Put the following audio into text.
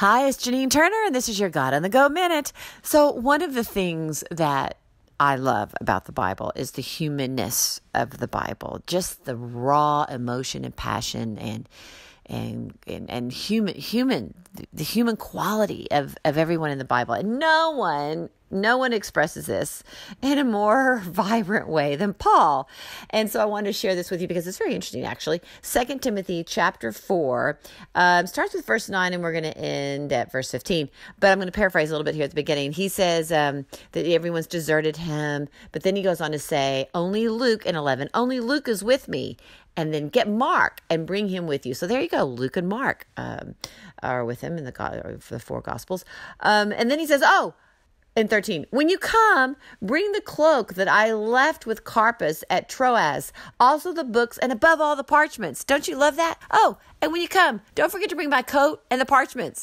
Hi, it's Janine Turner, and this is your God on the Go Minute. So, one of the things that I love about the Bible is the humanness of the Bible, just the raw emotion and passion and and and, and human human the human quality of of everyone in the Bible. And no one no one expresses this in a more vibrant way than Paul. And so I wanted to share this with you because it's very interesting, actually. Second Timothy chapter 4 um, starts with verse 9, and we're going to end at verse 15. But I'm going to paraphrase a little bit here at the beginning. He says um, that everyone's deserted him, but then he goes on to say, Only Luke and 11, only Luke is with me and then get Mark and bring him with you. So there you go. Luke and Mark um, are with him in the, the four Gospels. Um, and then he says, Oh, and 13. When you come, bring the cloak that I left with Carpus at Troas, also the books, and above all the parchments. Don't you love that? Oh, and when you come, don't forget to bring my coat and the parchments.